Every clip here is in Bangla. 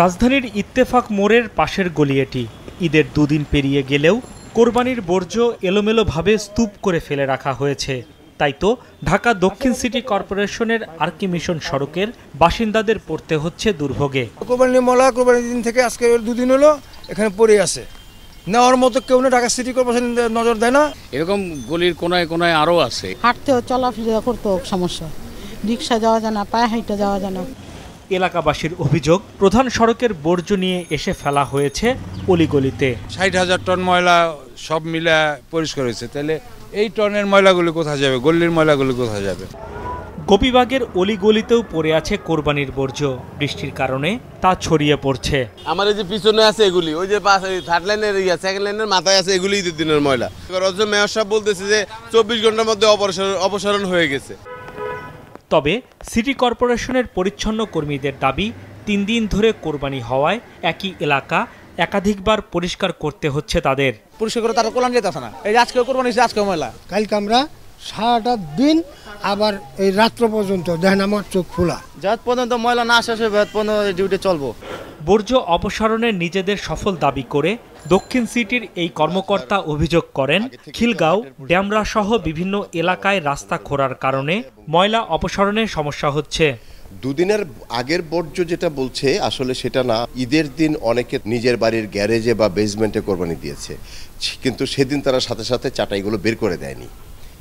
রাজধানীর ইত্তেফাক মোড়ের পাশের গলি এটি ঈদের দুদিন পেরিয়ে গেলেও কোরবানির বর্জ্য এলোমেলোভাবে স্তূপ করে ফেলে রাখা হয়েছে তাই তো ঢাকা দক্ষিণ সিটি কর্পোরেশনের আরকি মিশন সড়কের বাসিন্দাদের পড়তে হচ্ছে দুর্ভোগে কোরবানি মলা কোরবানির দিন থেকে আজকে দুদিন হলো এখানে পড়ে আছে নেওয়ার মতো কেউ না ঢাকা সিটি কর্পোরেশন নজর দেয় না এরকম গলির কোনায় কোনায় আরও আছে হাঁটতে চলাফেরা করতেও সমস্যা রিক্সা যাওয়া যায় না পায়ে হাঁটতে যাওয়া যায় না এলাকাবাসীর অভিযোগ প্রধান সড়কের বর্জ্য নিয়ে এসে ফেলা হয়েছে অলিগলিতে ষাট হাজার টন ময়লা সব মিলা পরিষ্কার হয়েছে তাহলে এই টনের ময়লাগুলি কোথায় যাবে গল্লির ময়লাগুলি কোথায় যাবে গোপীবাগের অলিগলিতেও পড়ে আছে কোরবানির বর্জ্য বৃষ্টির কারণে তা ছড়িয়ে পড়ছে এই যে পিছনে আছে এগুলি ওই যে থার্ড লাইনের ইয়া সেকেন্ড লাইনের মাথায় আছে এগুলি দিনের ময়লা অথচ মেয়র সাহেব বলতেছে যে চব্বিশ ঘন্টার মধ্যে অপসারণ অপসারণ হয়ে গেছে তবে সিটি কর্পোরেশনের পরিচ্ছন্ন কর্মীদের দাবি তিন দিন ধরে কোরবানি হওয়ায় একই এলাকা একাধিকবার পরিষ্কার করতে হচ্ছে তাদের পরিষ্কার করে তারা কোলান যেতেছে না এই আজকে কোরবানি আজকে ময়লা কালকে আমরা সারাটা দিন আবার এই রাত্র পর্যন্ত দেখেন আমার চোখ খোলা যাত পর্যন্ত ময়লা না আসে পর্যন্ত ডিউটি চলবো বর্জ্য অপসারণের নিজেদের সফল দাবি করে দক্ষিণ সিটির এই কর্মকর্তা অভিযোগ করেন খিলগাঁও ড্যামরা সহ বিভিন্ন এলাকায় রাস্তা খোঁড়ার কারণে ময়লা অপসারণের সমস্যা হচ্ছে দুদিনের আগের বর্জ্য যেটা বলছে আসলে সেটা না ঈদের দিন অনেকে নিজের বাড়ির গ্যারেজে বা বেসমেন্টে কোরবানি দিয়েছে কিন্তু সেদিন তারা সাথে সাথে চাটাইগুলো বের করে দেয়নি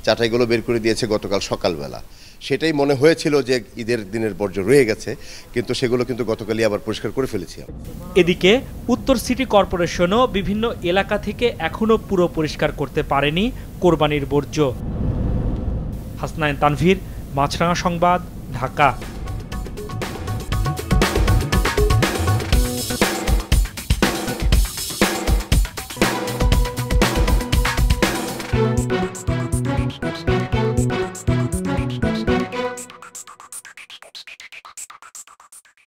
চাটাইগুলো বের করে দিয়েছে গতকাল সকালবেলা সেটাই মনে হয়েছিল যে ঈদের দিনের বর্জ্য রয়ে গেছে কিন্তু সেগুলো কিন্তু গতকালই আবার পরিষ্কার করে ফেলেছি এদিকে উত্তর সিটি কর্পোরেশনও বিভিন্ন এলাকা থেকে এখনও পুরো পরিষ্কার করতে পারেনি কোরবানির বর্জ্য হাসনায়ন তানভীর মাছরাঙা সংবাদ ঢাকা